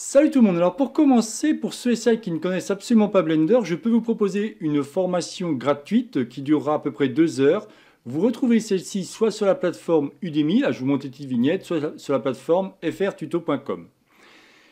Salut tout le monde, alors pour commencer, pour ceux et celles qui ne connaissent absolument pas Blender, je peux vous proposer une formation gratuite qui durera à peu près deux heures. Vous retrouvez celle-ci soit sur la plateforme Udemy, là je vous montre une petite vignette, soit sur la plateforme frtuto.com.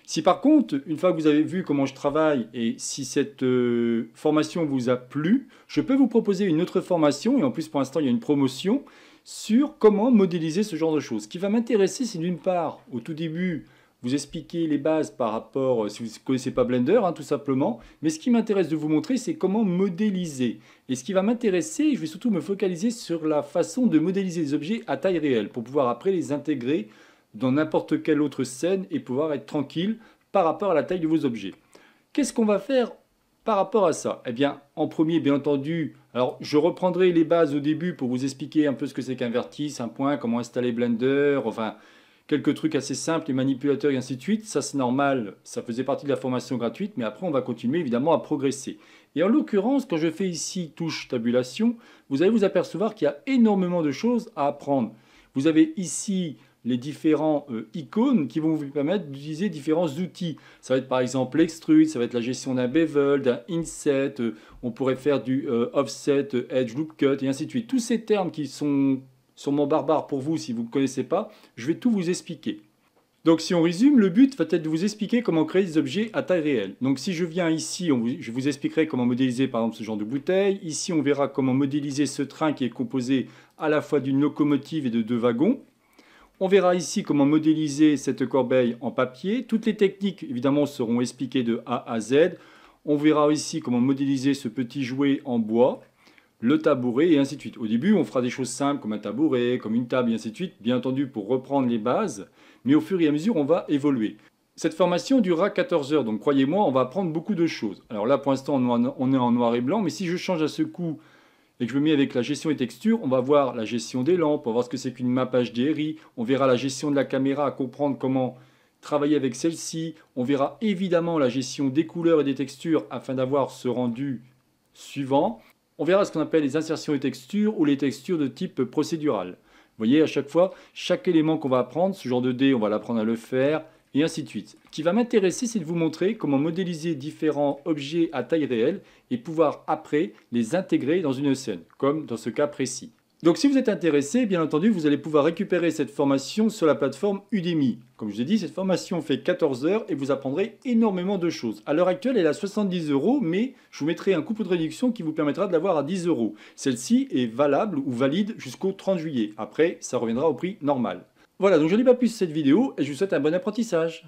Si par contre, une fois que vous avez vu comment je travaille et si cette euh, formation vous a plu, je peux vous proposer une autre formation, et en plus pour l'instant il y a une promotion, sur comment modéliser ce genre de choses. Ce qui va m'intéresser, c'est d'une part, au tout début, vous expliquer les bases par rapport, euh, si vous ne connaissez pas Blender, hein, tout simplement. Mais ce qui m'intéresse de vous montrer, c'est comment modéliser. Et ce qui va m'intéresser, je vais surtout me focaliser sur la façon de modéliser les objets à taille réelle, pour pouvoir après les intégrer dans n'importe quelle autre scène et pouvoir être tranquille par rapport à la taille de vos objets. Qu'est-ce qu'on va faire par rapport à ça Eh bien, en premier, bien entendu, alors je reprendrai les bases au début pour vous expliquer un peu ce que c'est qu'un vertice, un point, comment installer Blender, enfin quelques trucs assez simples, les manipulateurs et ainsi de suite. Ça, c'est normal, ça faisait partie de la formation gratuite, mais après, on va continuer évidemment à progresser. Et en l'occurrence, quand je fais ici touche tabulation, vous allez vous apercevoir qu'il y a énormément de choses à apprendre. Vous avez ici les différents euh, icônes qui vont vous permettre d'utiliser différents outils. Ça va être par exemple l'extrude, ça va être la gestion d'un bevel, d'un inset, euh, on pourrait faire du euh, offset, edge, loop cut et ainsi de suite. Tous ces termes qui sont sur mon barbare pour vous si vous ne connaissez pas, je vais tout vous expliquer. Donc si on résume, le but va être de vous expliquer comment créer des objets à taille réelle. Donc si je viens ici, je vous expliquerai comment modéliser par exemple ce genre de bouteille. Ici, on verra comment modéliser ce train qui est composé à la fois d'une locomotive et de deux wagons. On verra ici comment modéliser cette corbeille en papier. Toutes les techniques, évidemment, seront expliquées de A à Z. On verra ici comment modéliser ce petit jouet en bois le tabouret et ainsi de suite. Au début, on fera des choses simples comme un tabouret, comme une table et ainsi de suite, bien entendu pour reprendre les bases, mais au fur et à mesure, on va évoluer. Cette formation durera 14 heures, donc croyez-moi, on va apprendre beaucoup de choses. Alors là, pour l'instant, on est en noir et blanc, mais si je change à ce coup et que je me mets avec la gestion des textures, on va voir la gestion des lampes, on va voir ce que c'est qu'une map HDRI, on verra la gestion de la caméra, à comprendre comment travailler avec celle-ci, on verra évidemment la gestion des couleurs et des textures afin d'avoir ce rendu suivant on verra ce qu'on appelle les insertions et textures ou les textures de type procédural. Vous voyez, à chaque fois, chaque élément qu'on va apprendre, ce genre de dé, on va l'apprendre à le faire, et ainsi de suite. Ce qui va m'intéresser, c'est de vous montrer comment modéliser différents objets à taille réelle et pouvoir après les intégrer dans une scène, comme dans ce cas précis. Donc si vous êtes intéressé, bien entendu, vous allez pouvoir récupérer cette formation sur la plateforme Udemy. Comme je vous ai dit, cette formation fait 14 heures et vous apprendrez énormément de choses. À l'heure actuelle, elle est à 70 euros, mais je vous mettrai un coupon de réduction qui vous permettra de l'avoir à 10 euros. Celle-ci est valable ou valide jusqu'au 30 juillet. Après, ça reviendra au prix normal. Voilà, donc je n'ai pas plus cette vidéo et je vous souhaite un bon apprentissage.